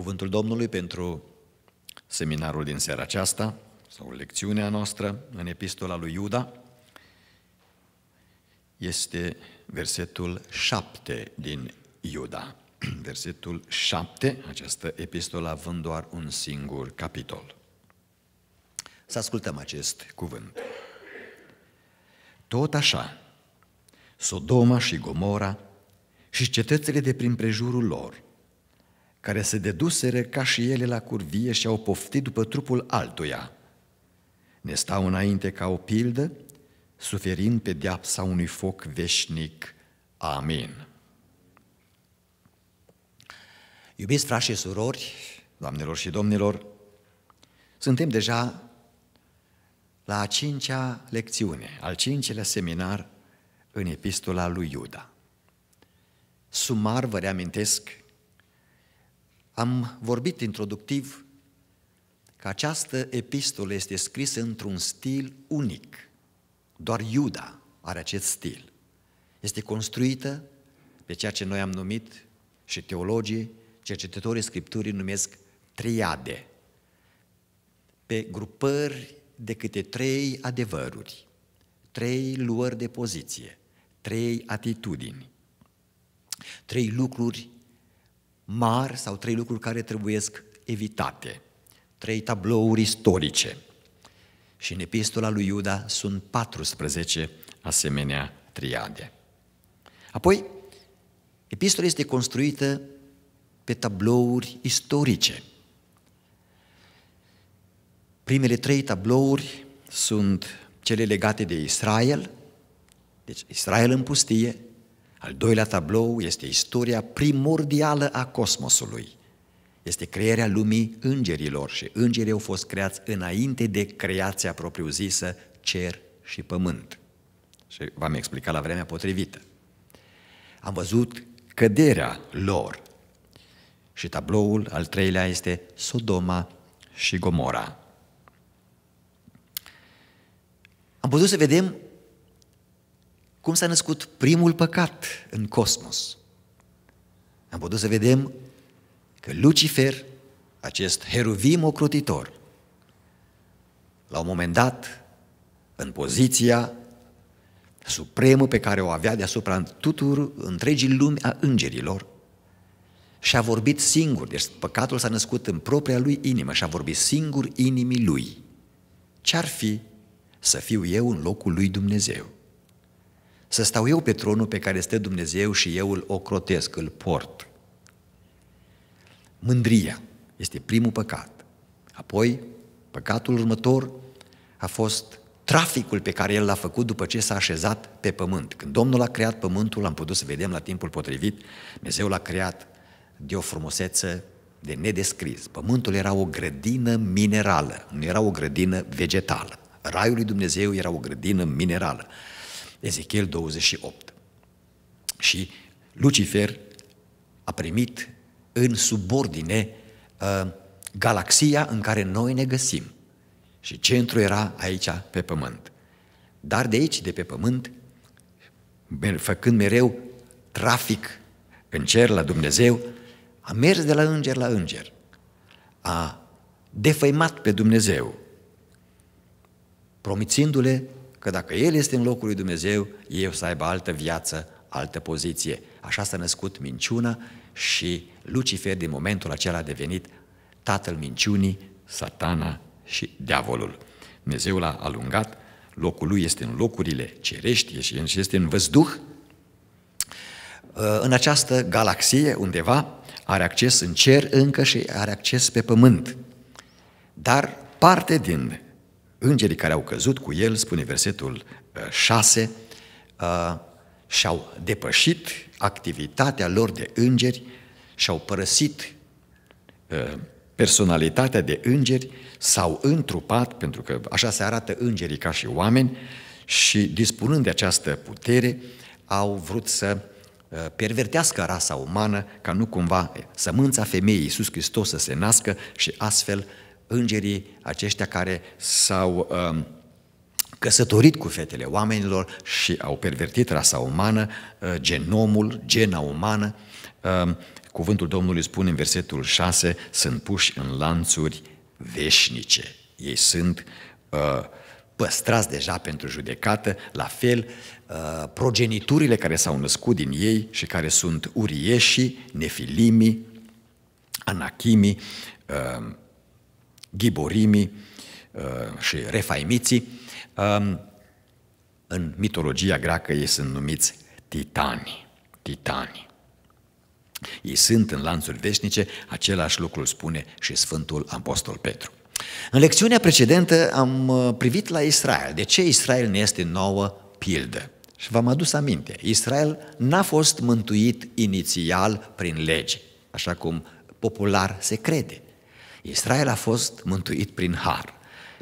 cuvântul Domnului pentru seminarul din seara aceasta, sau lecțiunea noastră în epistola lui Iuda, este versetul 7 din Iuda. Versetul 7, această epistolă având doar un singur capitol. Să ascultăm acest cuvânt. Tot așa, Sodoma și Gomora și cetățile de prin prejurul lor – care se deduseră ca și ele la curvie și au poftit după trupul altuia. Ne stau înainte ca o pildă, suferind pe deapsa unui foc veșnic. Amin. Iubiți frați și surori, doamnelor și domnilor, suntem deja la a cincea lecțiune, al cincelea seminar în epistola lui Iuda. Sumar, vă reamintesc, am vorbit introductiv că această epistolă este scrisă într-un stil unic. Doar Iuda are acest stil. Este construită pe ceea ce noi am numit și teologii, cercetătorii Scripturii numesc triade, pe grupări de câte trei adevăruri, trei luări de poziție, trei atitudini, trei lucruri mari sau trei lucruri care trebuiesc evitate. Trei tablouri istorice. Și în epistola lui Iuda sunt 14 asemenea triade. Apoi, epistola este construită pe tablouri istorice. Primele trei tablouri sunt cele legate de Israel, deci Israel în pustie, al doilea tablou este istoria primordială a cosmosului. Este crearea lumii îngerilor și îngerii au fost creați înainte de creația propriu-zisă cer și pământ. Și v-am explicat la vremea potrivită. Am văzut căderea lor. Și tabloul al treilea este Sodoma și Gomora. Am putut să vedem cum s-a născut primul păcat în cosmos. Am putut să vedem că Lucifer, acest heruvim ocrotitor, la un moment dat, în poziția supremă pe care o avea deasupra tuturor întregii lumi a îngerilor, și a vorbit singur, deci păcatul s-a născut în propria lui inimă și a vorbit singur inimii lui. Ce-ar fi să fiu eu în locul lui Dumnezeu? Să stau eu pe tronul pe care este Dumnezeu și eu îl ocrotesc, îl port. Mândria este primul păcat. Apoi, păcatul următor a fost traficul pe care el l-a făcut după ce s-a așezat pe pământ. Când Domnul a creat pământul, am putut să vedem la timpul potrivit, Dumnezeu l-a creat de o frumusețe de nedescris. Pământul era o grădină minerală, nu era o grădină vegetală. Raiul lui Dumnezeu era o grădină minerală. Ezechiel 28. Și Lucifer a primit în subordine uh, galaxia în care noi ne găsim. Și centru era aici, pe pământ. Dar de aici, de pe pământ, făcând mereu trafic în cer la Dumnezeu, a mers de la înger la înger. A defăimat pe Dumnezeu, promițindu-le că dacă El este în locul lui Dumnezeu, eu să aibă altă viață, altă poziție. Așa s-a născut minciuna și Lucifer din momentul acela a devenit tatăl minciunii, satana și diavolul. Dumnezeu l-a alungat, locul lui este în locurile cerești și este în văzduh. În această galaxie undeva are acces în cer încă și are acces pe pământ. Dar parte din Îngerii care au căzut cu el, spune versetul 6, uh, uh, și-au depășit activitatea lor de îngeri, și-au părăsit uh, personalitatea de îngeri, s-au întrupat, pentru că așa se arată îngerii ca și oameni, și dispunând de această putere, au vrut să pervertească rasa umană ca nu cumva sămânța femeii Iisus Hristos să se nască și astfel îngerii aceștia care s-au um, căsătorit cu fetele oamenilor și au pervertit rasa umană, uh, genomul, gena umană. Um, cuvântul Domnului spune în versetul 6, sunt puși în lanțuri veșnice. Ei sunt uh, păstrați deja pentru judecată, la fel uh, progeniturile care s-au născut din ei și care sunt urieșii, nefilimii, anachimii, um, ghiborimii uh, și Refaimiții, um, în mitologia greacă ei sunt numiți titani. Titani. Ei sunt în lanțuri veșnice, același lucru spune și Sfântul Apostol Petru. În lecțiunea precedentă am uh, privit la Israel. De ce Israel nu este nouă pildă? Și v-am adus aminte. Israel n-a fost mântuit inițial prin lege, așa cum popular se crede. Israel a fost mântuit prin har,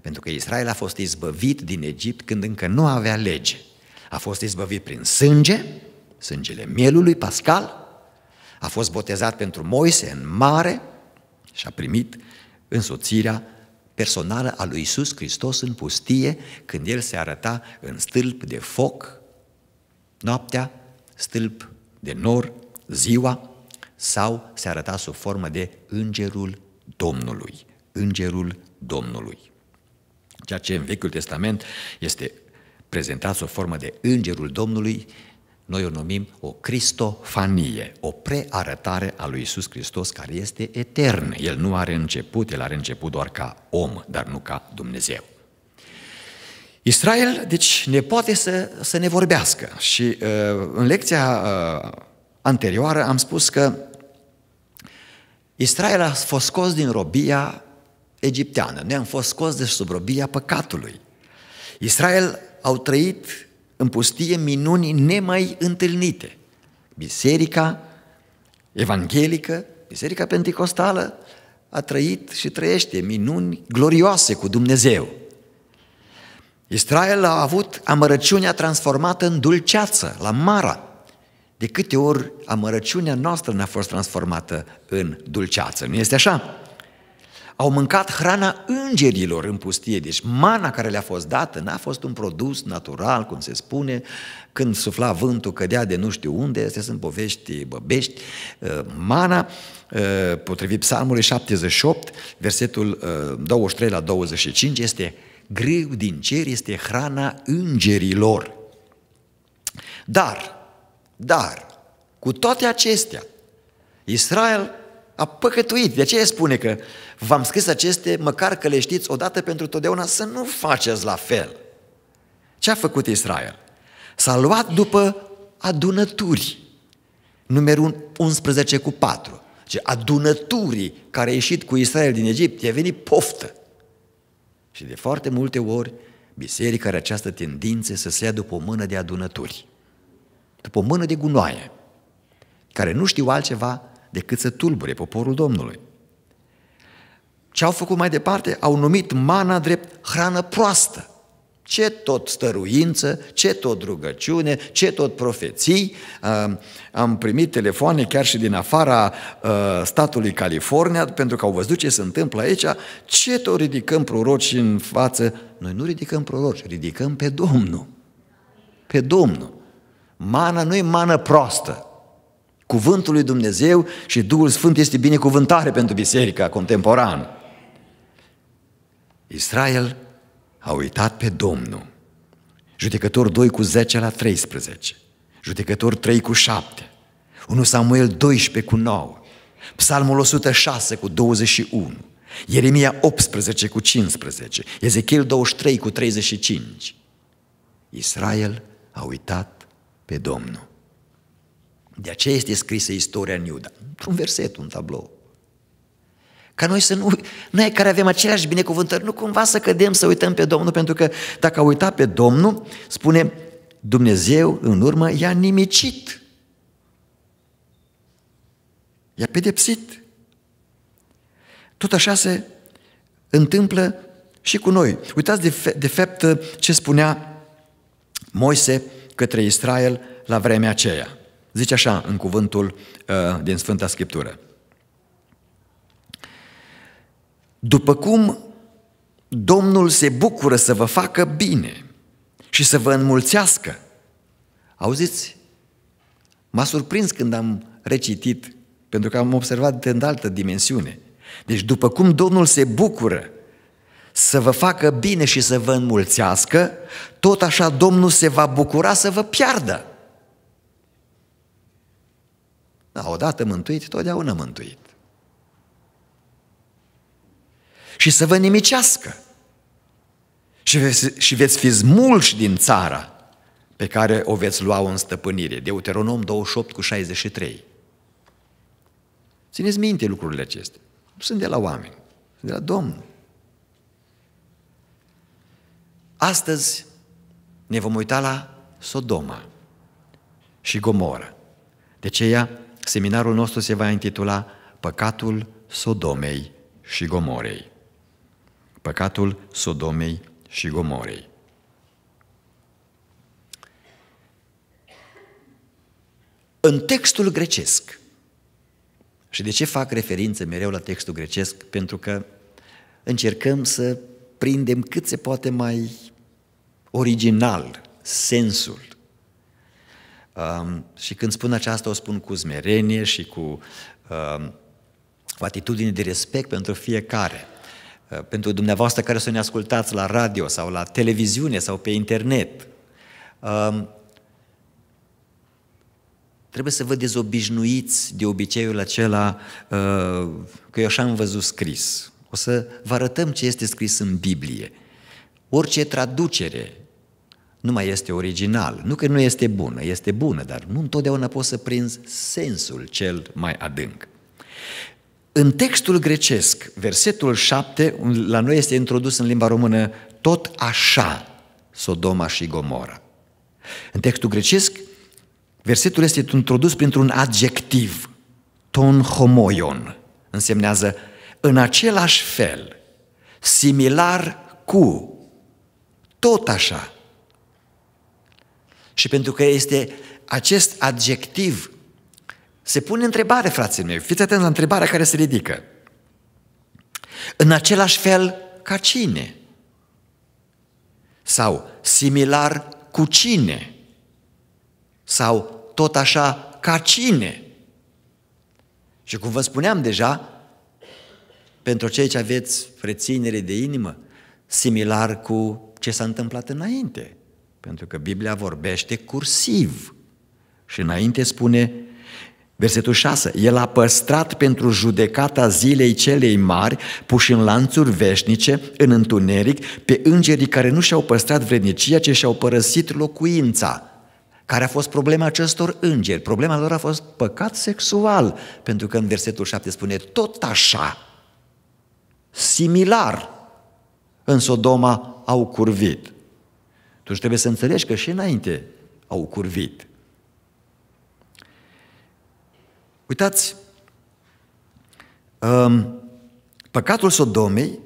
pentru că Israel a fost izbăvit din Egipt când încă nu avea lege. A fost izbăvit prin sânge, sângele mielului, pascal, a fost botezat pentru Moise în mare și a primit însoțirea personală a lui Isus Hristos în pustie, când El se arăta în stâlp de foc, noaptea, stâlp de nor, ziua, sau se arăta sub formă de îngerul Domnului, îngerul Domnului. Ceea ce în Vechiul Testament este prezentat sub formă de îngerul Domnului, noi o numim o cristofanie, o prearătare a lui Isus Hristos care este etern. El nu are început, el are început doar ca om, dar nu ca Dumnezeu. Israel, deci, ne poate să, să ne vorbească și uh, în lecția uh, anterioară am spus că Israel a fost scos din robia egipteană. Noi am fost scos de sub robia păcatului. Israel au trăit în pustie minuni nemai întâlnite. Biserica evanghelică, Biserica Pentecostală, a trăit și trăiește minuni glorioase cu Dumnezeu. Israel a avut amărăciunea transformată în dulceață, la Mara, de câte ori amărăciunea noastră n a fost transformată în dulceață, nu este așa? Au mâncat hrana îngerilor în pustie, deci mana care le-a fost dată n-a fost un produs natural, cum se spune, când sufla vântul, cădea de nu știu unde, astea sunt povești băbești. Uh, mana, uh, potrivit psalmului 78, versetul 23 uh, la 25, este greu din cer, este hrana îngerilor. Dar, dar, cu toate acestea, Israel a păcătuit. De aceea spune că v-am scris aceste, măcar că le știți odată pentru totdeauna, să nu faceți la fel. Ce a făcut Israel? S-a luat după adunături. Numărul 11 cu 4. Ce adunăturii care a ieșit cu Israel din Egipt i-a venit poftă. Și de foarte multe ori, biserica are această tendință să se ia după o mână de adunături după o mână de gunoaie, care nu știu altceva decât să tulbure poporul Domnului. Ce au făcut mai departe? Au numit mana drept hrană proastă. Ce tot stăruință, ce tot rugăciune, ce tot profeții. Uh, am primit telefoane chiar și din afara uh, statului California pentru că au văzut ce se întâmplă aici. Ce tot ridicăm proroci în față? Noi nu ridicăm proroci, ridicăm pe Domnul. Pe Domnul. Mana nu e mană proastă. Cuvântul lui Dumnezeu și Duhul Sfânt este binecuvântare pentru biserica contemporană. Israel a uitat pe Domnul. Judecător 2 cu 10 la 13. Judecător 3 cu 7. 1 Samuel 12 cu 9. Psalmul 106 cu 21. Ieremia 18 cu 15. Ezechiel 23 cu 35. Israel a uitat pe Domnul. De aceea este scrisă istoria în Iuda, într-un verset, un tablou. Ca noi să nu, noi care avem aceleași binecuvântări, nu cumva să cădem să uităm pe Domnul, pentru că dacă a uitat pe Domnul, spune Dumnezeu în urmă i-a nimicit. I-a pedepsit. Tot așa se întâmplă și cu noi. Uitați de, de fapt ce spunea Moise către Israel la vremea aceea. Zice așa în cuvântul uh, din Sfânta Scriptură. După cum Domnul se bucură să vă facă bine și să vă înmulțească. Auziți? M-a surprins când am recitit, pentru că am observat de altă dimensiune. Deci după cum Domnul se bucură să vă facă bine și să vă înmulțească, tot așa Domnul se va bucura să vă piardă. Da, odată mântuit, totdeauna mântuit. Și să vă nimicească. Și veți, și veți fi smulși din țara pe care o veți lua în stăpânire. Deuteronom 28 cu 63. Țineți minte lucrurile acestea. Nu sunt de la oameni, sunt de la Domnul. Astăzi ne vom uita la Sodoma și Gomora. De aceea, seminarul nostru se va intitula Păcatul Sodomei și Gomorei. Păcatul Sodomei și Gomorei. În textul grecesc, și de ce fac referință mereu la textul grecesc? Pentru că încercăm să prindem cât se poate mai original sensul. Um, și când spun aceasta, o spun cu zmerenie și cu, um, cu atitudine de respect pentru fiecare. Uh, pentru dumneavoastră care să ne ascultați la radio sau la televiziune sau pe internet. Um, trebuie să vă dezobișnuiți de obiceiul acela uh, că eu așa am văzut scris o să vă arătăm ce este scris în Biblie. Orice traducere nu mai este original. Nu că nu este bună, este bună, dar nu întotdeauna poți să prinzi sensul cel mai adânc. În textul grecesc, versetul 7, la noi este introdus în limba română tot așa, Sodoma și Gomora. În textul grecesc, versetul este introdus printr-un adjectiv, ton homoion, însemnează în același fel, similar cu, tot așa. Și pentru că este acest adjectiv, se pune întrebare, frații mei, fiți atenți la întrebarea care se ridică. În același fel ca cine? Sau similar cu cine? Sau tot așa ca cine? Și cum vă spuneam deja, pentru cei ce aveți reținere de inimă, similar cu ce s-a întâmplat înainte. Pentru că Biblia vorbește cursiv. Și înainte spune Versetul 6. El a păstrat pentru judecata zilei celei mari, puși în lanțuri veșnice, în întuneric, pe îngerii care nu și-au păstrat vrednicia, ci și-au părăsit locuința. Care a fost problema acestor îngeri? Problema lor a fost păcat sexual, pentru că în versetul 7 spune, tot așa similar în Sodoma au curvit. Tu trebuie să înțelegi că și înainte au curvit. Uitați, um, păcatul Sodomei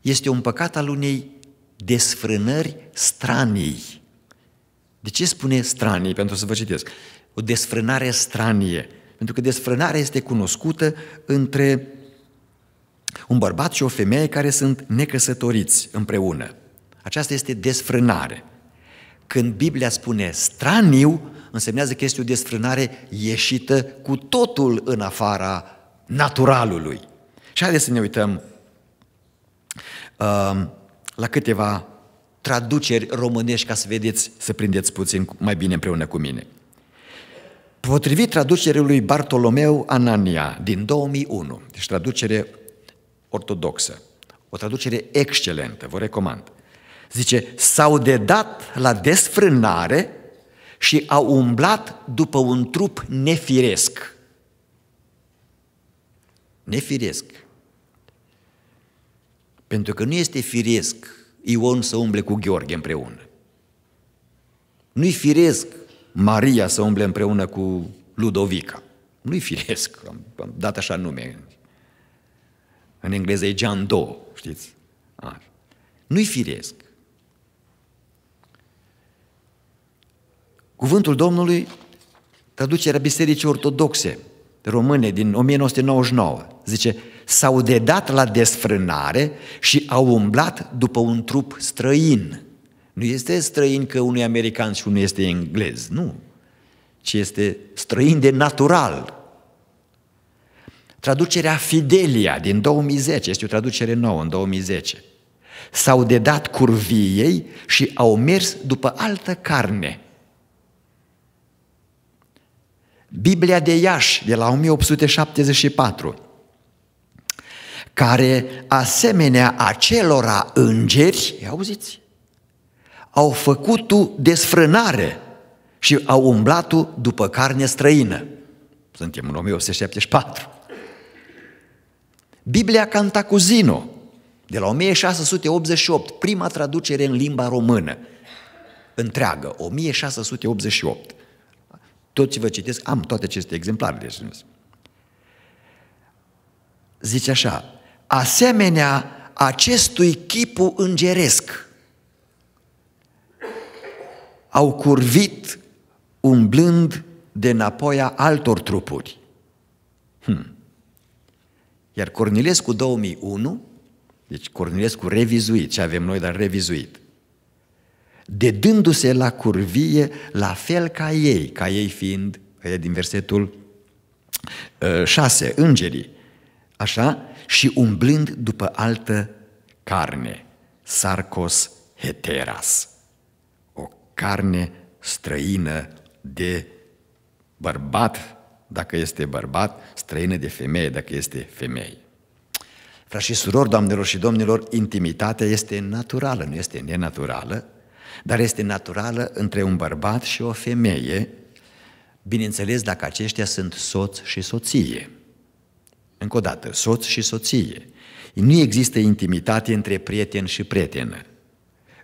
este un păcat al unei desfrânări stranii. De ce spune stranii? Pentru să vă citesc. O desfrânare stranie. Pentru că desfrânarea este cunoscută între un bărbat și o femeie care sunt necăsătoriți împreună. Aceasta este desfrânare. Când Biblia spune straniu, însemnează că este o desfrânare ieșită cu totul în afara naturalului. Și haideți să ne uităm uh, la câteva traduceri românești ca să vedeți, să prindeți puțin mai bine împreună cu mine. Potrivit traducerii lui Bartolomeu Anania din 2001, deci traducere ortodoxă. O traducere excelentă, vă recomand. Zice, s-au dedat la desfrânare și au umblat după un trup nefiresc. Nefiresc. Pentru că nu este firesc Ion să umble cu Gheorghe împreună. Nu-i firesc Maria să umble împreună cu Ludovica. Nu-i firesc, am, am dat așa nume în engleză e John Doe, știți? Nu-i firesc. Cuvântul Domnului, traducerea Bisericii Ortodoxe Române din 1999, zice S-au dedat la desfrânare și au umblat după un trup străin. Nu este străin că unul e american și unul este englez, nu. Ci este străin de natural, Traducerea Fidelia din 2010, este o traducere nouă în 2010. S-au dedat curviei și au mers după altă carne. Biblia de Iași, de la 1874, care, asemenea acelora îngeri, auziți, au făcut desfrânare și au umblat după carne străină. Suntem în 1874. Biblia Cantacuzino, de la 1688, prima traducere în limba română, întreagă, 1688. Tot ce vă citesc, am toate aceste exemplare. Deci. Zice așa, asemenea acestui chipu îngeresc, au curvit umblând de înapoia altor trupuri. Hmm. Iar Cornilescu 2001, deci Cornilescu revizuit, ce avem noi, dar revizuit, dedându-se la curvie, la fel ca ei, ca ei fiind, ca din versetul 6, ă, îngerii, așa, și umblând după altă carne, sarcos heteras, o carne străină de bărbat dacă este bărbat, străină de femeie, dacă este femeie. Frați și surori, doamnelor și domnilor, intimitatea este naturală, nu este nenaturală, dar este naturală între un bărbat și o femeie, bineînțeles dacă aceștia sunt soț și soție. Încă o dată, soț și soție. Nu există intimitate între prieten și prietenă,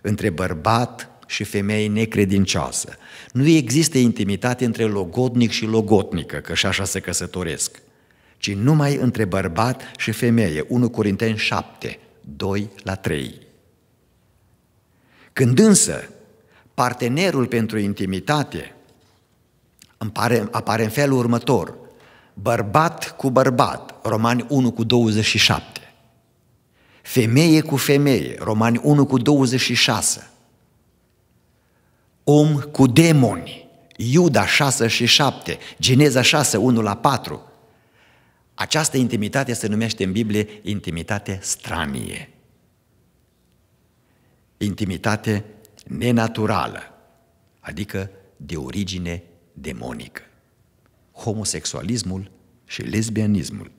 între bărbat și femeie necredincioasă. Nu există intimitate între logodnic și logotnică, că și așa se căsătoresc, ci numai între bărbat și femeie, 1 Corinteni 7, 2 la 3. Când însă partenerul pentru intimitate apare, apare în felul următor, bărbat cu bărbat, Romani 1 cu 27, femeie cu femeie, Romani 1 cu 26, om cu demoni, Iuda 6 și 7, Geneza 6, 1 la 4. Această intimitate se numește în Biblie intimitate stranie, intimitate nenaturală, adică de origine demonică. Homosexualismul și lesbianismul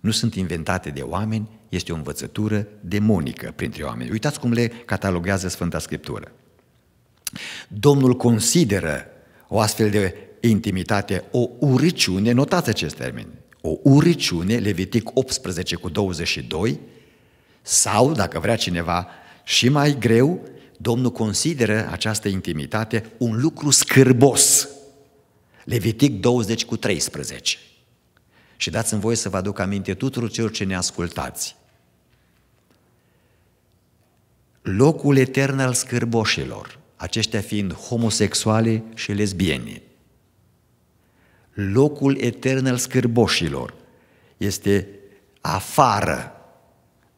nu sunt inventate de oameni, este o învățătură demonică printre oameni. Uitați cum le cataloguează Sfânta Scriptură. Domnul consideră o astfel de intimitate o uriciune, notați acest termen, o uriciune, Levitic 18 cu 22, sau, dacă vrea cineva și mai greu, Domnul consideră această intimitate un lucru scârbos. Levitic 20 cu 13. Și dați-mi voie să vă aduc aminte tuturor celor ce ne ascultați. Locul etern al scârboșilor, aceștia fiind homosexuale și lesbiene. Locul etern al scârboșilor este afară,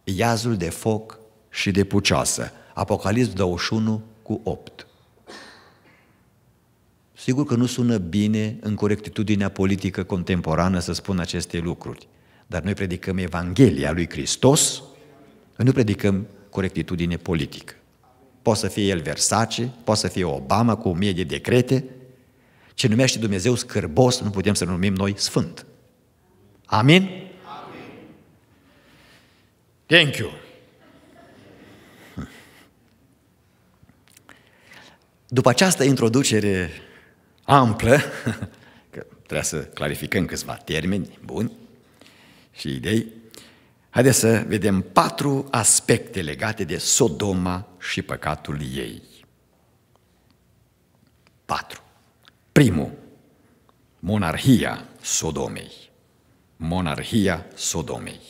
iazul de foc și de pucioasă. Apocalips 21 cu 8. Sigur că nu sună bine în corectitudinea politică contemporană să spun aceste lucruri, dar noi predicăm Evanghelia lui Hristos, nu predicăm corectitudine politică. Poate să fie el Versace, poate să fie Obama cu o mie de decrete. Ce numește Dumnezeu scârbos, nu putem să numim noi sfânt. Amin? Amin. Thank you. După această introducere amplă, că trebuie să clarificăm câțiva termeni buni și idei, haideți să vedem patru aspecte legate de Sodoma și păcatul ei. 4. Primul, monarhia Sodomei. Monarhia Sodomei.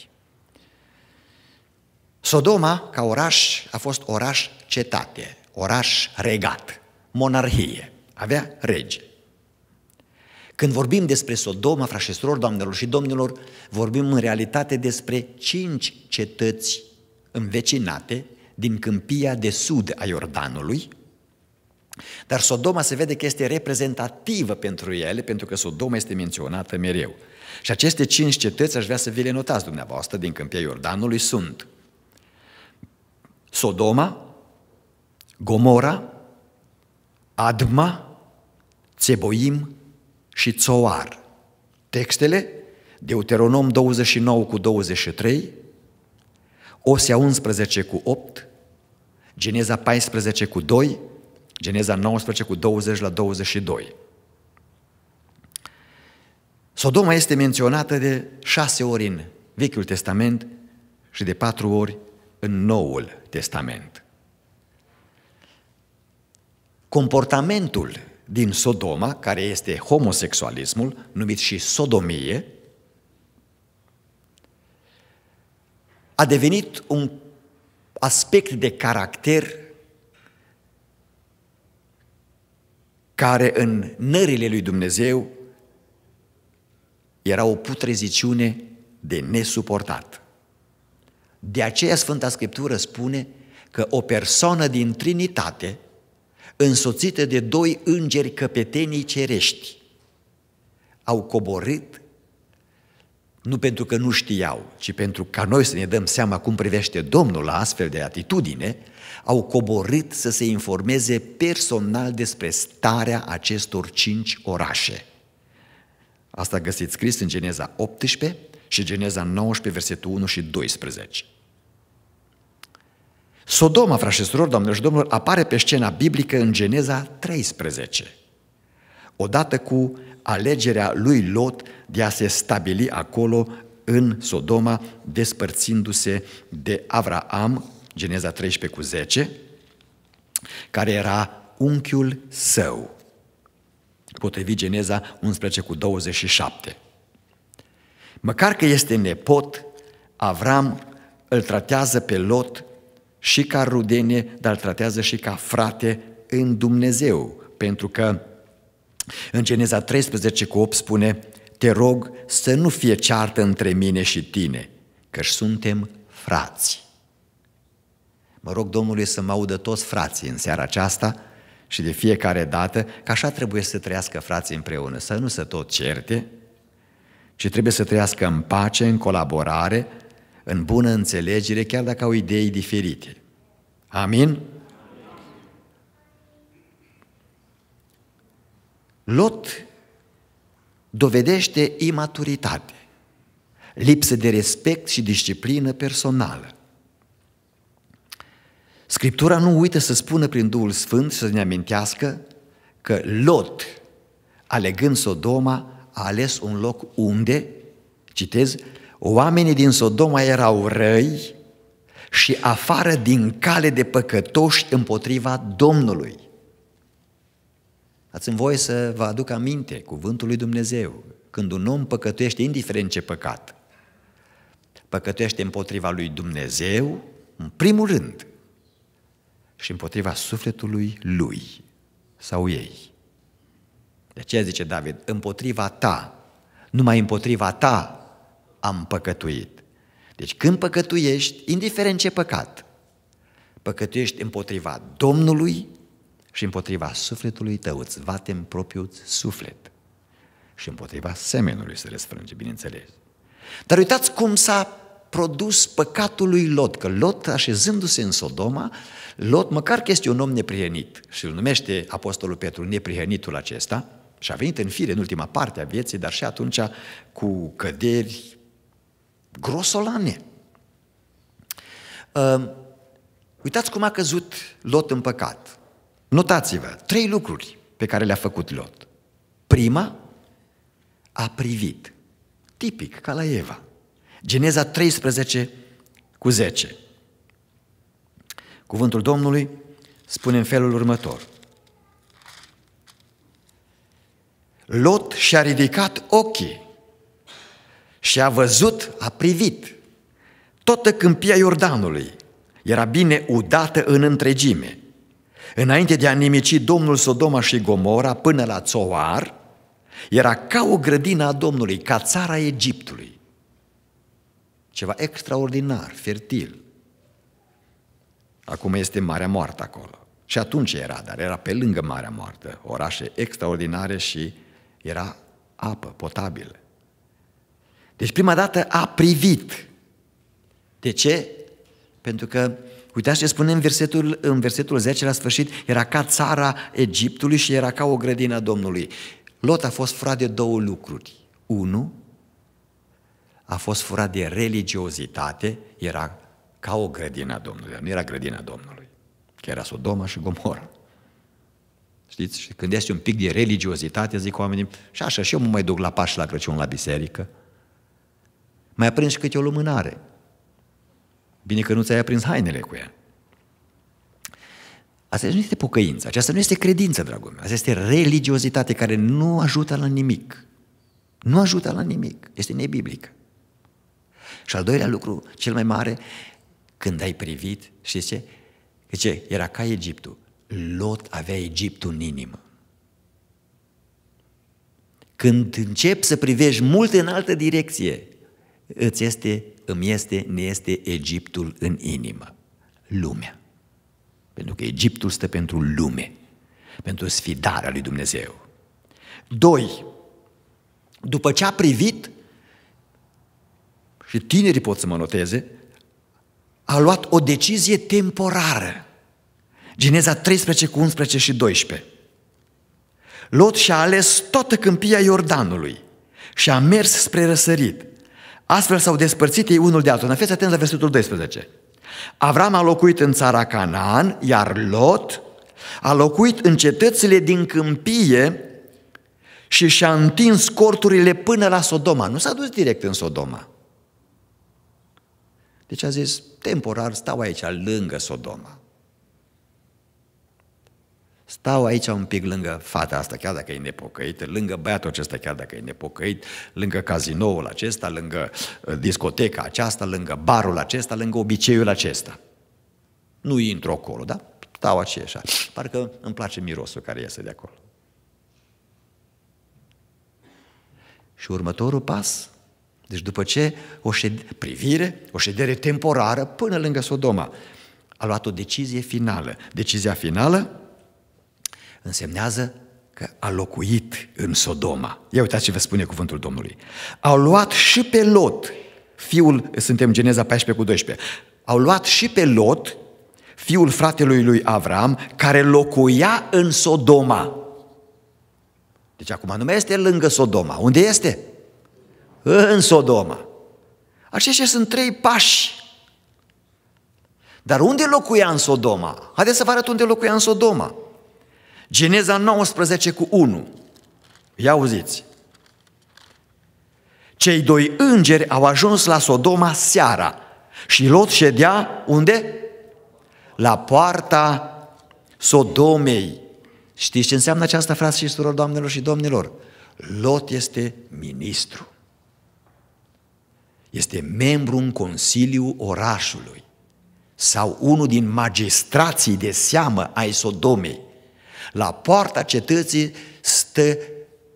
Sodoma, ca oraș, a fost oraș cetate, oraș regat, monarhie, avea rege. Când vorbim despre Sodoma, frașesoror, doamnelor și domnilor, vorbim în realitate despre cinci cetăți învecinate din câmpia de sud a Iordanului, dar Sodoma se vede că este reprezentativă pentru ele, pentru că Sodoma este menționată mereu. Și aceste cinci cetăți, aș vrea să vi le notați dumneavoastră, din câmpia Iordanului, sunt Sodoma, Gomora, Adma, Țeboim și Țoar. Textele, Deuteronom 29 cu 23, Osea 11 cu 8, Geneza 14 cu 2, Geneza 19 cu 20 la 22. Sodoma este menționată de șase ori în Vechiul Testament și de patru ori în Noul Testament. Comportamentul din Sodoma, care este homosexualismul, numit și sodomie, a devenit un aspect de caracter care în nările lui Dumnezeu era o putreziciune de nesuportat. De aceea Sfânta Scriptură spune că o persoană din Trinitate, însoțită de doi îngeri căpetenii cerești, au coborât nu pentru că nu știau, ci pentru ca noi să ne dăm seama cum privește Domnul la astfel de atitudine, au coborât să se informeze personal despre starea acestor cinci orașe. Asta găsiți scris în Geneza 18 și Geneza 19, versetul 1 și 12. Sodoma, frați doamnelor și domnilor, apare pe scena biblică în Geneza 13, odată cu alegerea lui Lot de a se stabili acolo în Sodoma, despărțindu-se de Avraam, Geneza 13 cu 10, care era unchiul său, potrivit Geneza 11 cu 27. Măcar că este nepot, Avram îl tratează pe Lot și ca rudenie, dar îl tratează și ca frate în Dumnezeu, pentru că în Geneza 13 cu 8 spune, te rog să nu fie ceartă între mine și tine, că suntem frați. Mă rog Domnului să mă audă toți frații în seara aceasta și de fiecare dată, că așa trebuie să trăiască frații împreună, să nu se tot certe, ci trebuie să trăiască în pace, în colaborare, în bună înțelegere, chiar dacă au idei diferite. Amin? Lot dovedește imaturitate, lipsă de respect și disciplină personală. Scriptura nu uită să spună prin Duhul Sfânt să ne amintească că Lot, alegând Sodoma, a ales un loc unde, citez, oamenii din Sodoma erau răi și afară din cale de păcătoși împotriva Domnului. Ați în voie să vă aduc aminte cuvântul lui Dumnezeu. Când un om păcătuiește, indiferent ce păcat, păcătuiește împotriva lui Dumnezeu, în primul rând, și împotriva sufletului lui sau ei. De aceea zice David, împotriva ta, numai împotriva ta am păcătuit. Deci când păcătuiești, indiferent ce păcat, păcătuiești împotriva Domnului și împotriva sufletului tău îți vatem propriul suflet și împotriva semenului se răsfrânge, bineînțeles. Dar uitați cum s-a produs păcatul lui Lot, că Lot, așezându-se în Sodoma, Lot, măcar că este un om neprihenit și îl numește Apostolul Petru neprihenitul acesta, și a venit în fire în ultima parte a vieții, dar și atunci cu căderi grosolane. Ă, uitați cum a căzut Lot în păcat. Notați-vă trei lucruri pe care le-a făcut Lot. Prima, a privit. Tipic, ca la Eva. Geneza 13 cu 10. Cuvântul Domnului spune în felul următor. Lot și-a ridicat ochii și a văzut, a privit. Toată câmpia Iordanului era bine udată în întregime – Înainte de a nimici Domnul Sodoma și Gomora până la Țoar, era ca o grădină a Domnului, ca țara Egiptului. Ceva extraordinar, fertil. Acum este Marea Moartă acolo. Și atunci era, dar era pe lângă Marea Moartă, orașe extraordinare și era apă potabilă. Deci prima dată a privit. De ce? Pentru că Uitați ce spune în versetul, în versetul 10 la sfârșit, era ca țara Egiptului și era ca o grădină a Domnului. Lot a fost furat de două lucruri. Unu, a fost furat de religiozitate, era ca o grădină a Domnului, nu era grădina Domnului, că era Sodoma și Gomorra. Știți? Și când este un pic de religiozitate, zic oamenii, și așa, și eu mă mai duc la Paș la Crăciun la biserică, mai aprins câte o lumânare. Bine că nu ți-ai aprins hainele cu ea. Asta nu este pocăință, aceasta nu este credință, dragul meu. Asta este religiozitate care nu ajută la nimic. Nu ajută la nimic. Este nebiblică. Și al doilea lucru, cel mai mare, când ai privit, știți ce? Zice, era ca Egiptul. Lot avea Egiptul în inimă. Când începi să privești mult în altă direcție, îți este îmi este, ne este Egiptul în inimă, lumea. Pentru că Egiptul stă pentru lume, pentru sfidarea lui Dumnezeu. Doi, după ce a privit, și tinerii pot să mă noteze, a luat o decizie temporară. Geneza 13 cu 11 și 12. Lot și-a ales toată câmpia Iordanului și a mers spre răsărit. Astfel s-au despărțit ei unul de altul. Ne fiți atenți la versetul 12. Avram a locuit în țara Canaan, iar Lot a locuit în cetățile din câmpie și și-a întins corturile până la Sodoma. Nu s-a dus direct în Sodoma. Deci a zis, temporar stau aici, lângă Sodoma. Stau aici un pic lângă fata asta, chiar dacă e nepocăită, lângă băiatul acesta, chiar dacă e nepocăit, lângă cazinoul acesta, lângă uh, discoteca aceasta, lângă barul acesta, lângă obiceiul acesta. Nu intru acolo, da? Stau aceea așa. Parcă îmi place mirosul care iese de acolo. Și următorul pas, deci după ce o șed- privire, o ședere temporară până lângă Sodoma, a luat o decizie finală. Decizia finală însemnează că a locuit în Sodoma. Ia uitați ce vă spune cuvântul Domnului. Au luat și pe Lot, fiul, suntem Geneza 14 cu 12, au luat și pe Lot, fiul fratelui lui Avram, care locuia în Sodoma. Deci acum nu mai este lângă Sodoma. Unde este? În Sodoma. Aceștia sunt trei pași. Dar unde locuia în Sodoma? Haideți să vă arăt unde locuia în Sodoma. Geneza 19 cu 1. Ia auziți. Cei doi îngeri au ajuns la Sodoma seara și Lot ședea unde? La poarta Sodomei. Știți ce înseamnă această frază, și surori, doamnelor și domnilor? Lot este ministru. Este membru în consiliu orașului sau unul din magistrații de seamă ai Sodomei. La poarta cetății stă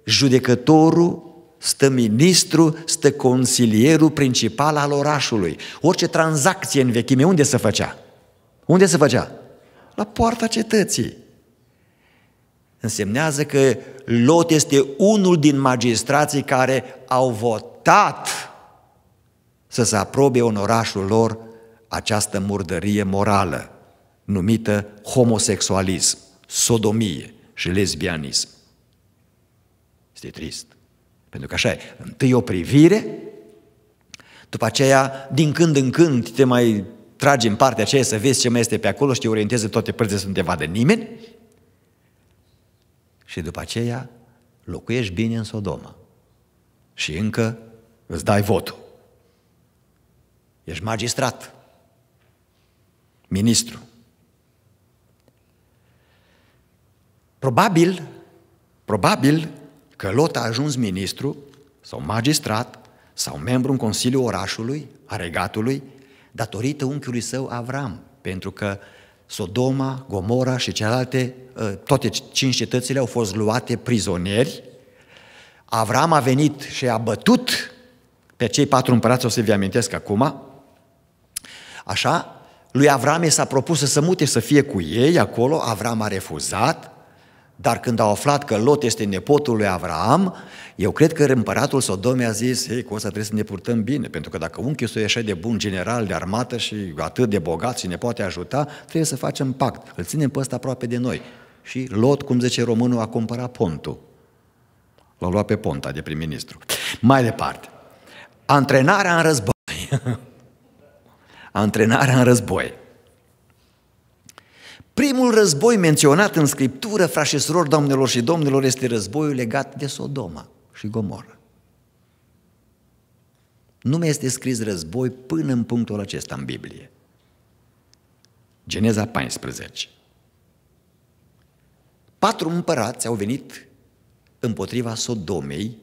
judecătorul, stă ministru, stă consilierul principal al orașului. Orice tranzacție în vechime, unde se făcea? Unde se făcea? La poarta cetății. Însemnează că Lot este unul din magistrații care au votat să se aprobe în orașul lor această murdărie morală numită homosexualism sodomie și lesbianism. Este trist. Pentru că așa e. Întâi o privire, după aceea, din când în când, te mai tragi în partea aceea să vezi ce mai este pe acolo și te orienteze toate părțile să nu te vadă nimeni. Și după aceea, locuiești bine în Sodoma. Și încă îți dai votul. Ești magistrat, ministru, Probabil, probabil că Lot a ajuns ministru sau magistrat sau membru în Consiliul orașului, a regatului, datorită unchiului său Avram, pentru că Sodoma, Gomora și celelalte, ă, toate cinci cetățile au fost luate prizonieri. Avram a venit și a bătut pe cei patru împărați, o să vi amintesc acum, așa, lui Avram i s-a propus să se mute, să fie cu ei acolo, Avram a refuzat, dar când au aflat că Lot este nepotul lui Avraam, eu cred că împăratul Sodomei a zis, hei, cu asta trebuie să ne purtăm bine, pentru că dacă unchiul său e așa de bun general de armată și atât de bogat și ne poate ajuta, trebuie să facem pact, îl ținem pe ăsta aproape de noi. Și Lot, cum zice românul, a cumpărat pontul. L-a luat pe ponta de prim-ministru. Mai departe, antrenarea în război. antrenarea în război. Primul război menționat în Scriptură, frați și surori, doamnelor și domnilor, este războiul legat de Sodoma și Gomorra. Nu mai este scris război până în punctul acesta în Biblie. Geneza 14. Patru împărați au venit împotriva Sodomei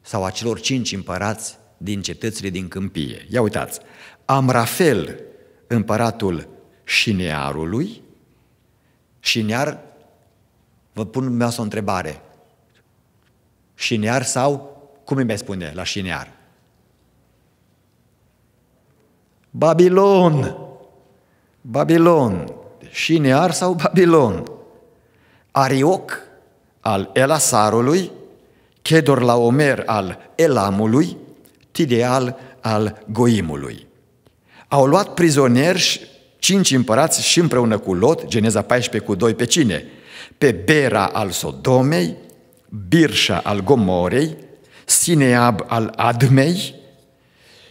sau a celor cinci împărați din cetățile din câmpie. Ia uitați, Amrafel, împăratul și nearului? Și near, vă pun mea o întrebare, și near sau, cum îmi spune la și near? Babilon! Babilon! Și near sau Babilon? Arioc al Elasarului, Chedor la Omer al Elamului, Tideal al Goimului. Au luat prizonieri cinci împărați și împreună cu Lot, Geneza 14 cu 2, pe cine? Pe Bera al Sodomei, Birșa al Gomorei, Sineab al Admei,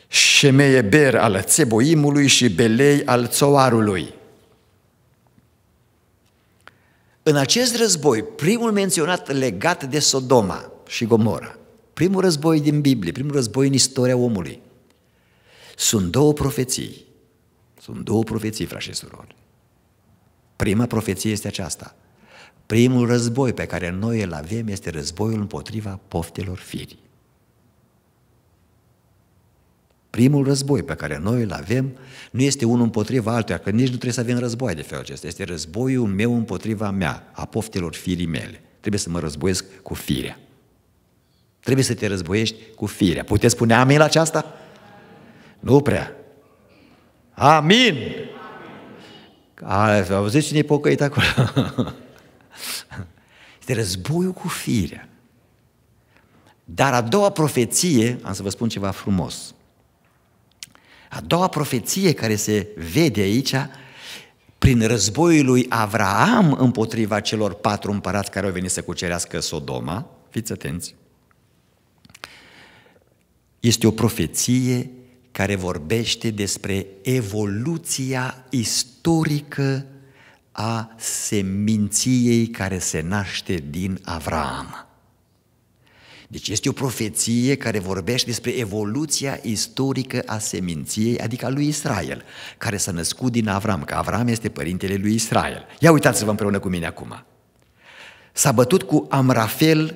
Șemeieber al Țeboimului și Belei al Țoarului. În acest război, primul menționat legat de Sodoma și Gomora, primul război din Biblie, primul război în istoria omului, sunt două profeții sunt două profeții, frate și surori. Prima profeție este aceasta. Primul război pe care noi îl avem este războiul împotriva poftelor firii. Primul război pe care noi îl avem nu este unul împotriva altuia, că nici nu trebuie să avem război de felul acesta. Este războiul meu împotriva mea, a poftelor firii mele. Trebuie să mă războiesc cu firea. Trebuie să te războiești cu firea. Puteți spune amin la aceasta? Nu prea. Amin! Amin. A, auzit cine e pocăit acolo? este războiul cu firea. Dar a doua profeție, am să vă spun ceva frumos. A doua profeție care se vede aici, prin războiul lui Avraam împotriva celor patru împărați care au venit să cucerească Sodoma, fiți atenți, este o profeție care vorbește despre evoluția istorică a seminției care se naște din Avram. Deci este o profeție care vorbește despre evoluția istorică a seminției, adică a lui Israel, care s-a născut din Avram, că Avram este părintele lui Israel. Ia uitați-vă împreună cu mine acum. S-a bătut cu Amrafel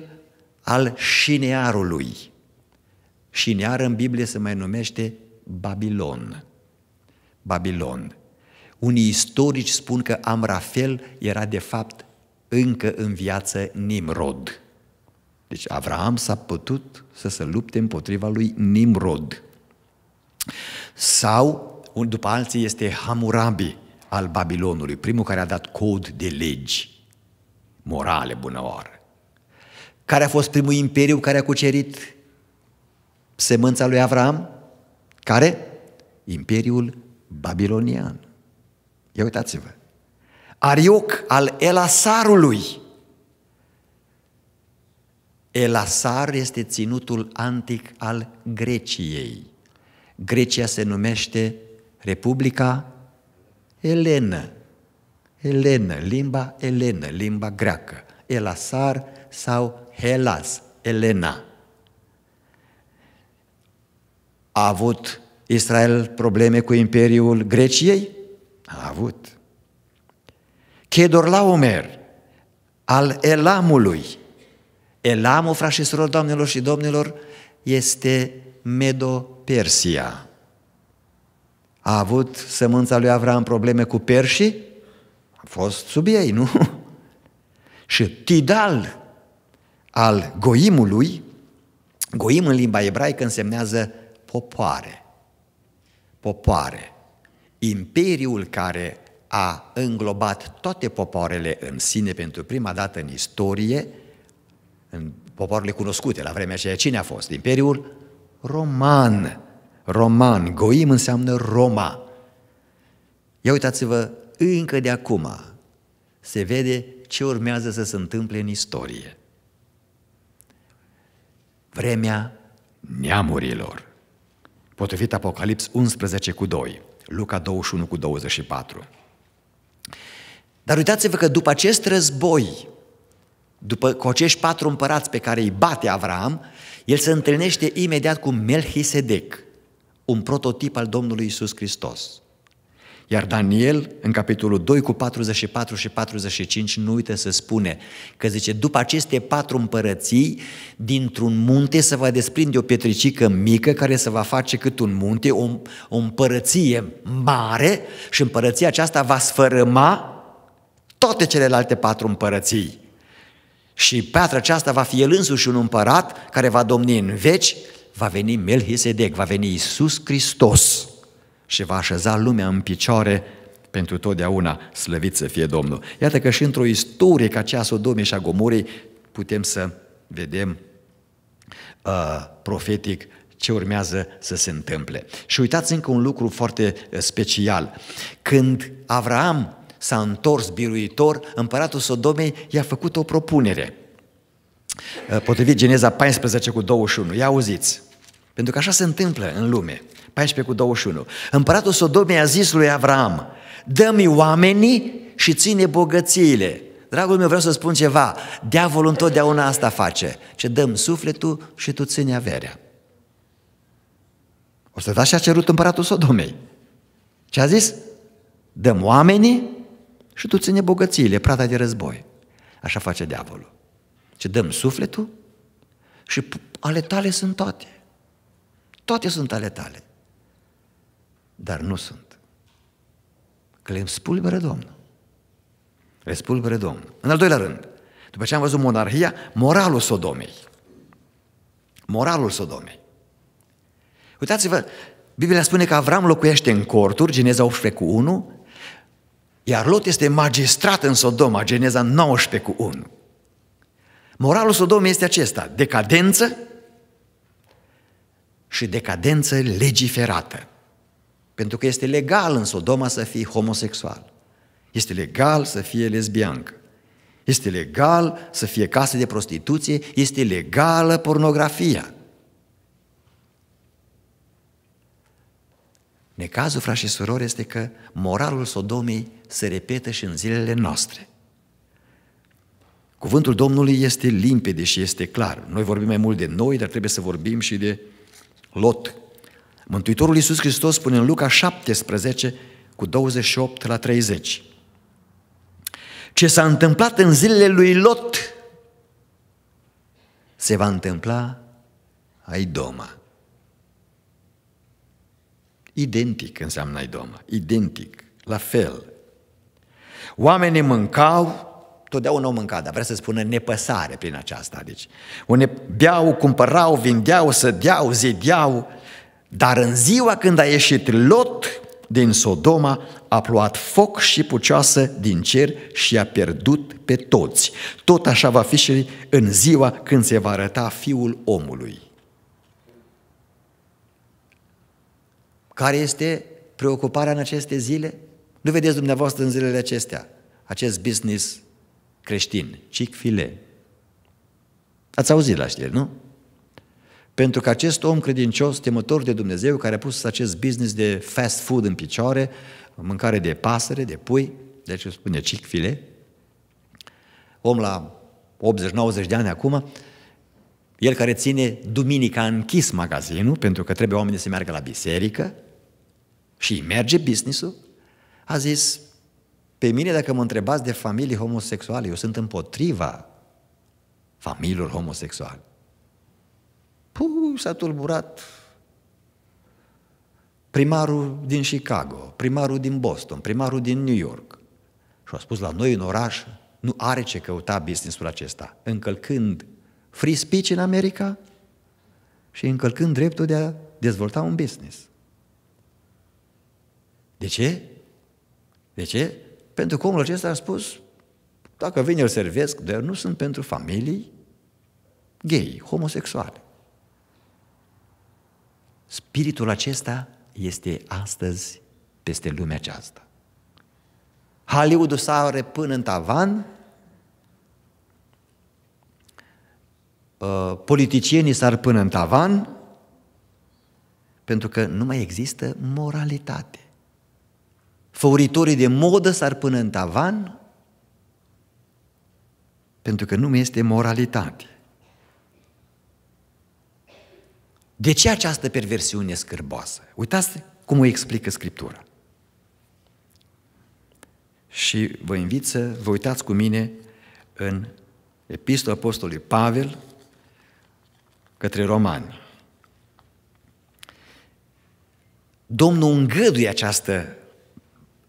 al Șinearului. Șinear în Biblie se mai numește Babilon. Babilon. Unii istorici spun că Amrafel era de fapt încă în viață Nimrod. Deci Avram s-a putut să se lupte împotriva lui Nimrod. Sau, după alții, este Hamurabi al Babilonului, primul care a dat cod de legi morale, bună oară. Care a fost primul imperiu care a cucerit semânța lui Avram? Care? Imperiul Babilonian. Ia uitați-vă. Arioc al Elasarului. Elasar este ținutul antic al Greciei. Grecia se numește Republica Elenă. Elenă, limba elenă, limba greacă. Elasar sau Helas, Elena. A avut Israel probleme cu Imperiul Greciei? A avut. Omer, al Elamului. Elamul, frașii și doamnelor și domnilor, este Medo-Persia. A avut sămânța lui Avram probleme cu persii? A fost sub ei, nu? și Tidal, al Goimului, Goim în limba ebraică însemnează popoare. Popoare. Imperiul care a înglobat toate popoarele în sine pentru prima dată în istorie, în popoarele cunoscute la vremea aceea, cine a fost? Imperiul Roman. Roman. Goim înseamnă Roma. Ia uitați-vă, încă de acum se vede ce urmează să se întâmple în istorie. Vremea neamurilor potrivit Apocalips 11 cu 2, Luca 21 cu 24. Dar uitați-vă că după acest război, după, cu acești patru împărați pe care îi bate Avram, el se întâlnește imediat cu Melchisedec, un prototip al Domnului Isus Hristos. Iar Daniel, în capitolul 2 cu 44 și 45, nu uite să spune că zice, după aceste patru împărății, dintr-un munte se va desprinde o pietricică mică care se va face cât un munte, o, o împărăție mare și împărăția aceasta va sfărâma toate celelalte patru împărății. Și piatra aceasta va fi el însuși un împărat care va domni în veci, va veni Melchisedec, va veni Isus Hristos și va așeza lumea în picioare pentru totdeauna, slăvit să fie Domnul. Iată că și într-o istorie ca cea Sodomei și a Gomorii putem să vedem uh, profetic ce urmează să se întâmple. Și uitați încă un lucru foarte uh, special. Când Avraam s-a întors biruitor, împăratul Sodomei i-a făcut o propunere. Uh, potrivit Geneza 14 cu 21, ia auziți, pentru că așa se întâmplă în lume. 14 cu 21. Împăratul Sodomei a zis lui Avram, dă-mi oamenii și ține bogățiile. Dragul meu, vreau să spun ceva. Diavolul întotdeauna asta face. Ce dăm sufletul și tu ține averea. O să da și a cerut împăratul Sodomei. Ce a zis? Dăm oamenii și tu ține bogățiile, prada de război. Așa face diavolul. Ce dăm sufletul și ale tale sunt toate. Toate sunt ale tale dar nu sunt. Că le spulbere Domnul. Le spulbere Domnul. În al doilea rând, după ce am văzut monarhia, moralul Sodomei. Moralul Sodomei. Uitați-vă, Biblia spune că Avram locuiește în corturi, Geneza 18 cu 1, iar Lot este magistrat în Sodoma, Geneza 19 cu 1. Moralul Sodomei este acesta, decadență și decadență legiferată. Pentru că este legal în Sodoma să fii homosexual. Este legal să fie lesbiancă. Este legal să fie case de prostituție, este legală pornografia. Necazul, frați și surori, este că moralul Sodomei se repetă și în zilele noastre. Cuvântul Domnului este limpede și este clar. Noi vorbim mai mult de noi, dar trebuie să vorbim și de Lot, Mântuitorul Iisus Hristos spune în Luca 17, cu 28 la 30. Ce s-a întâmplat în zilele lui Lot se va întâmpla a Idoma. Identic înseamnă Idoma, identic, la fel. Oamenii mâncau, totdeauna au mâncat, dar vrea să spună nepăsare prin aceasta. Deci, unii beau, cumpărau, vindeau, sădeau, zideau, dar în ziua când a ieșit Lot din Sodoma, a plouat foc și pucioasă din cer și a pierdut pe toți. Tot așa va fi și în ziua când se va arăta Fiul omului. Care este preocuparea în aceste zile? Nu vedeți dumneavoastră în zilele acestea acest business creștin, chick file. Ați auzit la știri, nu? Pentru că acest om credincios, temător de Dumnezeu, care a pus acest business de fast food în picioare, mâncare de pasăre, de pui, deci spune cicfile, om la 80-90 de ani acum, el care ține duminica închis magazinul, pentru că trebuie oamenii să meargă la biserică și merge businessul, a zis, pe mine dacă mă întrebați de familii homosexuale, eu sunt împotriva familiilor homosexuale. Puh, s-a tulburat primarul din Chicago, primarul din Boston, primarul din New York. Și a spus, la noi în oraș nu are ce căuta businessul acesta, încălcând free speech în America și încălcând dreptul de a dezvolta un business. De ce? De ce? Pentru că omul acesta a spus, dacă vin îl servesc, dar nu sunt pentru familii gay, homosexuale. Spiritul acesta este astăzi peste lumea aceasta. Hollywoodul s-a până în tavan, uh, politicienii ar până în tavan, pentru că nu mai există moralitate. Făuritorii de modă s-ar până în tavan, pentru că nu mai este moralitate. De ce această perversiune scârboasă? Uitați cum o explică Scriptura. Și vă invit să vă uitați cu mine în Epistola Apostolului Pavel către Romani. Domnul îngăduie această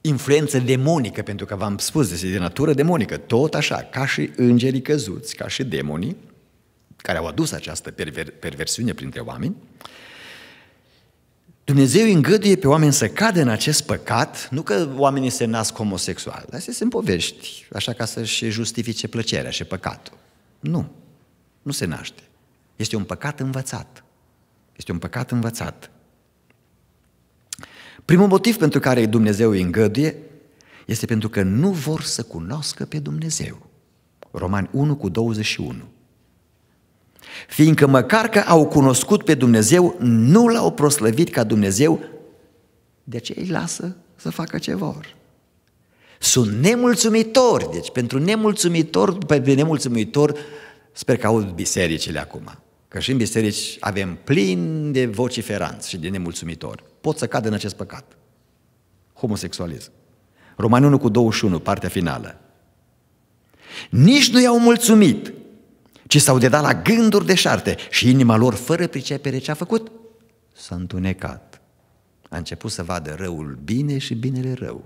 influență demonică, pentru că v-am spus, este de natură demonică, tot așa, ca și îngerii căzuți, ca și demonii, care au adus această perver- perversiune printre oameni, Dumnezeu îi îngăduie pe oameni să cadă în acest păcat, nu că oamenii se nasc homosexuali, dar se sunt povești, așa ca să-și justifice plăcerea și păcatul. Nu, nu se naște. Este un păcat învățat. Este un păcat învățat. Primul motiv pentru care Dumnezeu îi îngăduie este pentru că nu vor să cunoască pe Dumnezeu. Romani 1 cu 21. Fiindcă măcar că au cunoscut pe Dumnezeu, nu l-au proslăvit ca Dumnezeu, de ce îi lasă să facă ce vor? Sunt nemulțumitori, deci pentru nemulțumitor, pe nemulțumitor, sper că aud bisericile acum, că și în biserici avem plin de vociferanți și de nemulțumitori. Pot să cadă în acest păcat. Homosexualism. Romani 1 cu 21, partea finală. Nici nu i-au mulțumit, ci s-au dedat la gânduri deșarte și inima lor, fără pricepere, ce a făcut? S-a întunecat. A început să vadă răul bine și binele rău.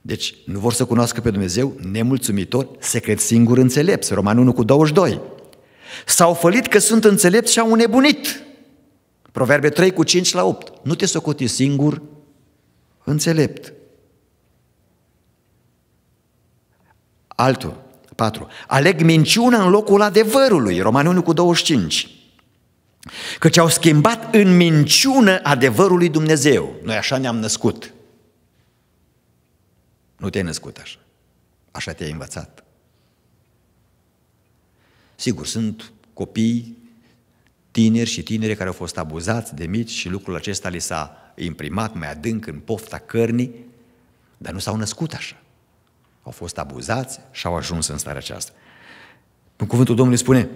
Deci nu vor să cunoască pe Dumnezeu nemulțumitor, se cred singur înțelepți, Roman 1 cu 22. S-au fălit că sunt înțelepți și au nebunit. Proverbe 3 cu 5 la 8. Nu te socoti singur înțelept. Altul. 4. Aleg minciuna în locul adevărului, Romani 1 cu 25. Căci au schimbat în minciună adevărul lui Dumnezeu. Noi așa ne-am născut. Nu te-ai născut așa. Așa te-ai învățat. Sigur, sunt copii tineri și tinere care au fost abuzați de mici și lucrul acesta li s-a imprimat mai adânc în pofta cărnii, dar nu s-au născut așa au fost abuzați și au ajuns în starea aceasta. În cuvântul Domnului spune,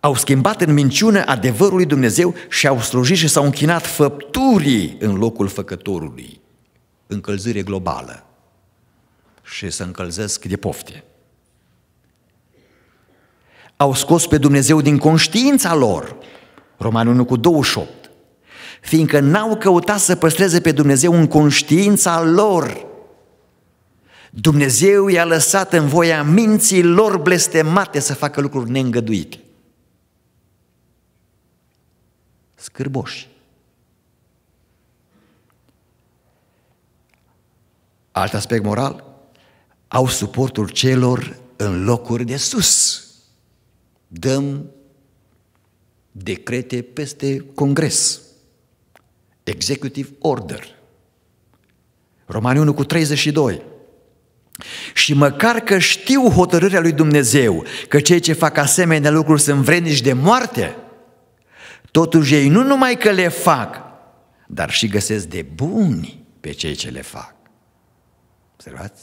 au schimbat în minciună adevărul lui Dumnezeu și au slujit și s-au închinat făpturii în locul făcătorului. Încălzire globală. Și să încălzesc de pofte. Au scos pe Dumnezeu din conștiința lor. Romanul 1 cu 28 fiindcă n-au căutat să păstreze pe Dumnezeu în conștiința lor, Dumnezeu i-a lăsat în voia minții lor blestemate să facă lucruri neîngăduite. Scârboși. Alt aspect moral, au suportul celor în locuri de sus. Dăm decrete peste congres. Executive order. Romanii 1 cu 32. Și măcar că știu hotărârea lui Dumnezeu, că cei ce fac asemenea lucruri sunt vrednici de moarte, totuși ei nu numai că le fac, dar și găsesc de buni pe cei ce le fac. Observați?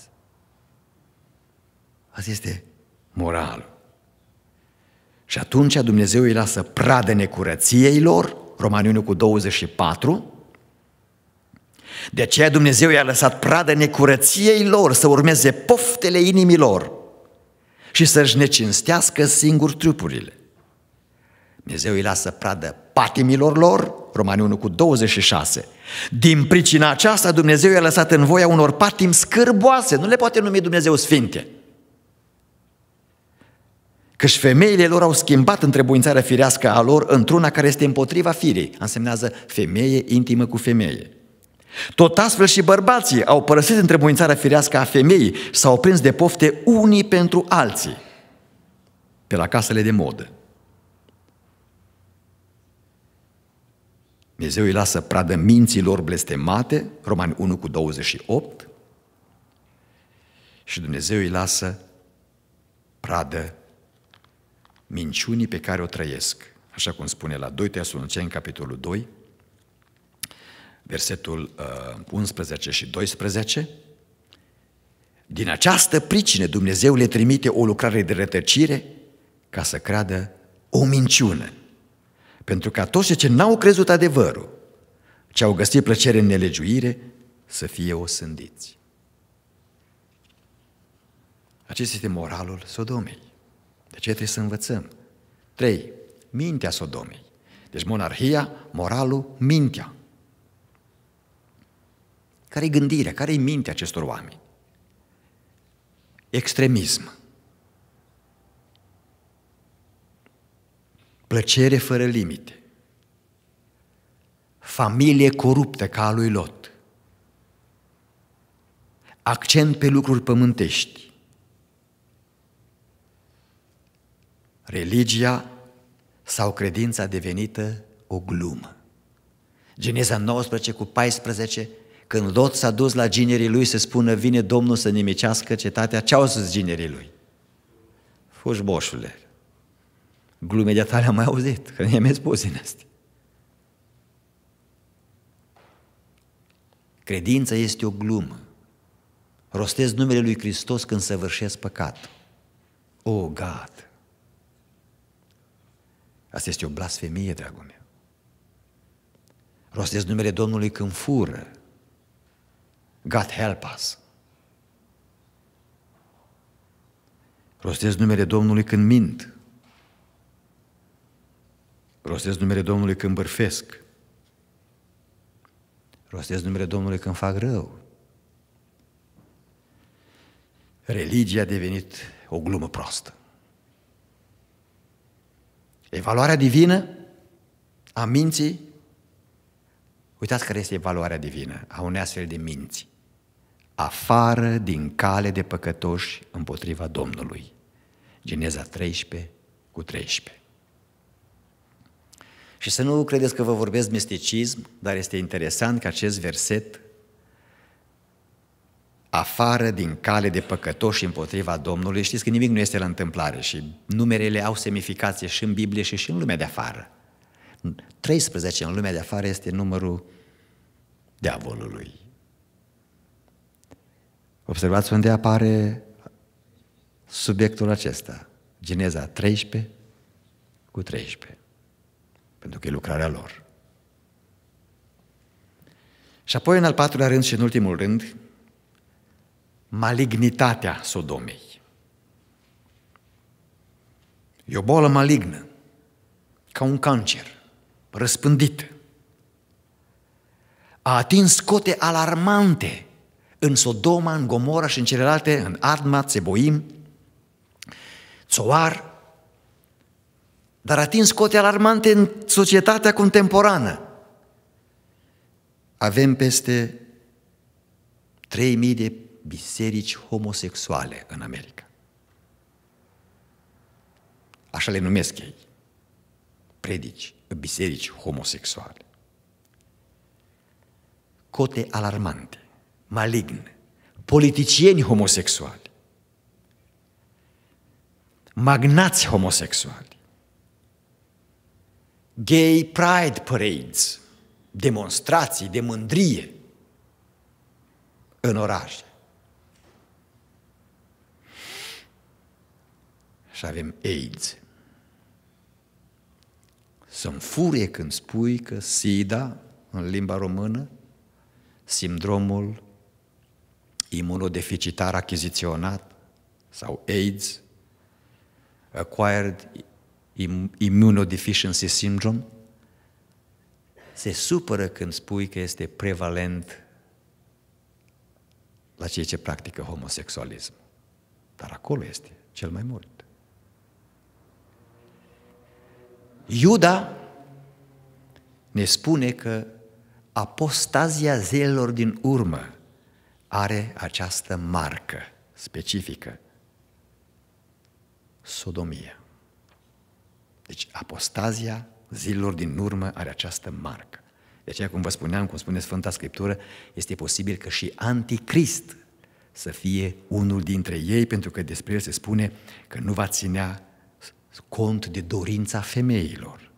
Asta este moralul. Și atunci Dumnezeu îi lasă pradă necurăției lor, Romani cu 24, de aceea Dumnezeu i-a lăsat pradă necurăției lor să urmeze poftele inimilor și să-și necinstească singur trupurile. Dumnezeu îi lasă pradă patimilor lor, Romani 1 cu 26. Din pricina aceasta Dumnezeu i-a lăsat în voia unor patim scârboase, nu le poate numi Dumnezeu sfinte. Căci femeile lor au schimbat întrebuințarea firească a lor într-una care este împotriva firei. Însemnează femeie intimă cu femeie. Tot astfel și bărbații au părăsit întrebuințarea firească a femeii s-au prins de pofte unii pentru alții pe la casele de modă. Dumnezeu îi lasă pradă minților blestemate, Romani 1 cu 28, și Dumnezeu îi lasă pradă minciunii pe care o trăiesc, așa cum spune la 2 în capitolul 2, versetul 11 uh, și 12, din această pricină Dumnezeu le trimite o lucrare de rătăcire ca să creadă o minciună. Pentru ca toți ce n-au crezut adevărul, ce au găsit plăcere în nelegiuire, să fie osândiți. Acesta este moralul Sodomei. De ce trebuie să învățăm? 3. Mintea Sodomei. Deci monarhia, moralul, mintea care e gândirea, care e mintea acestor oameni? Extremism. Plăcere fără limite. Familie coruptă ca a lui Lot. Accent pe lucruri pământești. Religia sau credința devenită o glumă. Geneza 19 cu 14 când Lot s-a dus la ginerii lui să spună, vine Domnul să nimicească cetatea, ce au zis ginerii lui? Fuși boșule, glume de tale am mai auzit, că ne-am spus din astea. Credința este o glumă. Rostez numele lui Hristos când săvârșesc păcat. O, oh, God! Asta este o blasfemie, dragul meu. Rostez numele Domnului când fură. God help us. Rostesc numele Domnului când mint. Rostesc numele Domnului când bărfesc. Rostesc numele Domnului când fac rău. Religia a devenit o glumă proastă. Evaluarea divină a minții, uitați care este evaluarea divină a unei astfel de minți afară din cale de păcătoși împotriva Domnului. Geneza 13 cu 13. Și să nu credeți că vă vorbesc misticism, dar este interesant că acest verset afară din cale de păcătoși împotriva Domnului, știți că nimic nu este la întâmplare și numerele au semnificație și în Biblie și și în lumea de afară. 13 în lumea de afară este numărul diavolului. Observați unde apare subiectul acesta. Geneza 13 cu 13. Pentru că e lucrarea lor. Și apoi, în al patrulea rând și în ultimul rând, malignitatea Sodomei. E o boală malignă, ca un cancer, răspândit. A atins cote alarmante în Sodoma, în Gomora și în celelalte, în Adma, Țeboim, Țoar, dar atins cote alarmante în societatea contemporană. Avem peste 3.000 de biserici homosexuale în America. Așa le numesc ei. Predici, biserici homosexuale. Cote alarmante malign, politicieni homosexuali, magnați homosexuali, gay pride parades, demonstrații de mândrie în oraș. Și avem AIDS. Să-mi furie când spui că SIDA, în limba română, sindromul imunodeficitar achiziționat sau AIDS, Acquired Immunodeficiency Syndrome, se supără când spui că este prevalent la cei ce practică homosexualism. Dar acolo este cel mai mult. Iuda ne spune că apostazia zeilor din urmă are această marcă specifică, sodomia. Deci apostazia zilor din urmă are această marcă. De deci, aceea, cum vă spuneam, cum spune Sfânta Scriptură, este posibil că și anticrist să fie unul dintre ei, pentru că despre el se spune că nu va ținea cont de dorința femeilor.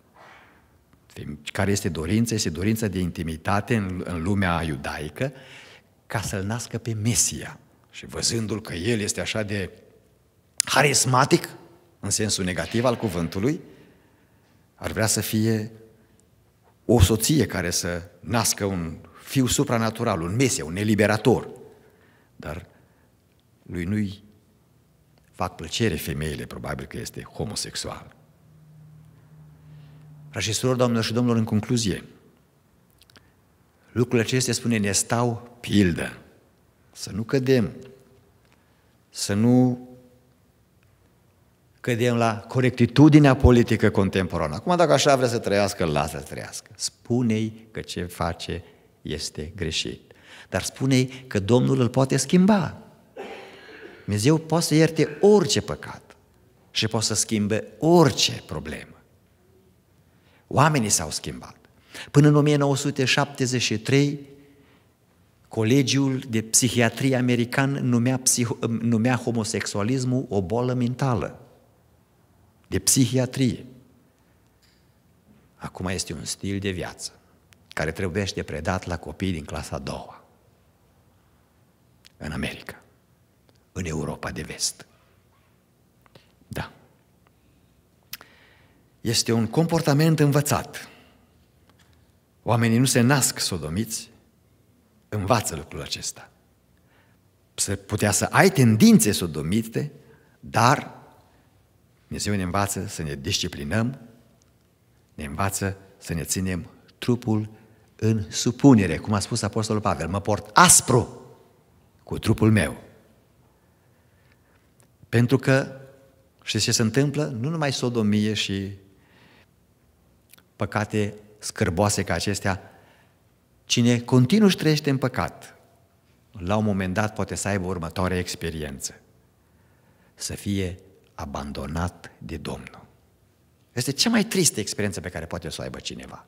Care este dorința? Este dorința de intimitate în, în lumea iudaică ca să-l nască pe Mesia. Și văzându-l că el este așa de harismatic, în sensul negativ al cuvântului, ar vrea să fie o soție care să nască un fiu supranatural, un mesia, un eliberator. Dar lui nu-i fac plăcere femeile, probabil că este homosexual. Frașii surori, doamnelor și domnilor, în concluzie, Lucrurile acestea, spune, ne stau pildă. Să nu cădem, să nu cădem la corectitudinea politică contemporană. Acum, dacă așa vrea să trăiască, lasă să trăiască. Spune-i că ce face este greșit. Dar spune-i că Domnul îl poate schimba. Dumnezeu poate să ierte orice păcat și poate să schimbe orice problemă. Oamenii s-au schimbat. Până în 1973, Colegiul de Psihiatrie American numea, psih- numea homosexualismul o bolă mentală de psihiatrie. Acum este un stil de viață care trebuie predat la copii din clasa a doua în America, în Europa de vest. Da. Este un comportament învățat Oamenii nu se nasc sodomiți, învață lucrul acesta. Se putea să ai tendințe sodomite, dar Dumnezeu ne învață să ne disciplinăm, ne învață să ne ținem trupul în supunere. Cum a spus Apostolul Pavel, mă port aspru cu trupul meu. Pentru că, știți ce se întâmplă? Nu numai sodomie și păcate scârboase ca acestea, cine continuu își trăiește în păcat, la un moment dat poate să aibă următoarea experiență. Să fie abandonat de Domnul. Este cea mai tristă experiență pe care poate să o aibă cineva.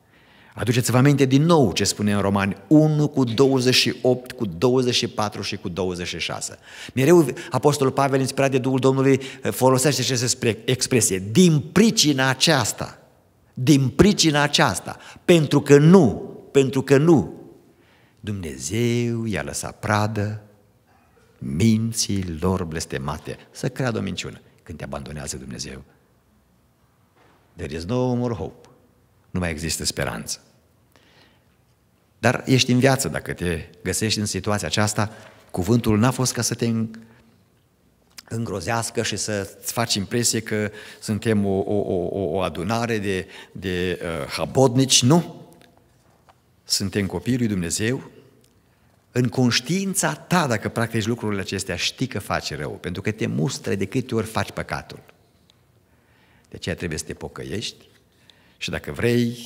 Aduceți-vă aminte din nou ce spune în Romani 1 cu 28, cu 24 și cu 26. Mereu Apostolul Pavel, inspirat de Duhul Domnului, folosește aceste expresie. Din pricina aceasta, din pricina aceasta, pentru că nu, pentru că nu, Dumnezeu i-a lăsat pradă minții lor blestemate să creadă o minciună când te abandonează Dumnezeu. There is no more hope. Nu mai există speranță. Dar ești în viață dacă te găsești în situația aceasta, cuvântul n-a fost ca să te îngrozească și să-ți faci impresie că suntem o, o, o, o adunare de, de uh, habodnici. Nu! Suntem copiii lui Dumnezeu în conștiința ta, dacă practici lucrurile acestea, știi că faci rău, pentru că te mustre de câte ori faci păcatul. De aceea trebuie să te pocăiești și dacă vrei,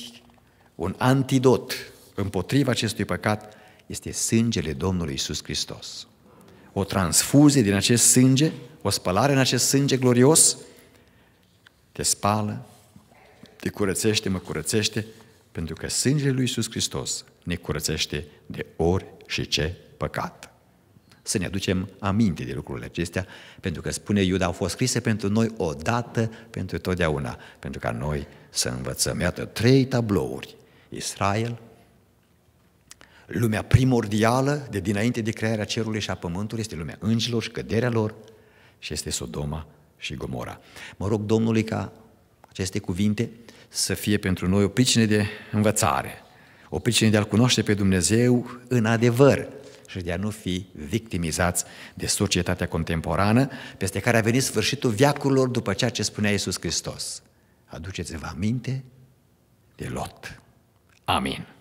un antidot împotriva acestui păcat este sângele Domnului Isus Hristos. O transfuzie din acest sânge o spălare în acest sânge glorios, te spală, te curățește, mă curățește, pentru că sângele lui Iisus Hristos ne curățește de ori și ce păcat. Să ne aducem aminte de lucrurile acestea, pentru că spune Iuda, au fost scrise pentru noi odată, pentru totdeauna, pentru ca noi să învățăm. Iată, trei tablouri. Israel, lumea primordială de dinainte de crearea cerului și a pământului, este lumea îngilor și căderea lor, și este Sodoma și Gomora. Mă rog Domnului ca aceste cuvinte să fie pentru noi o pricină de învățare, o pricină de a-L cunoaște pe Dumnezeu în adevăr și de a nu fi victimizați de societatea contemporană peste care a venit sfârșitul viacurilor după ceea ce spunea Iisus Hristos. Aduceți-vă aminte de Lot. Amin.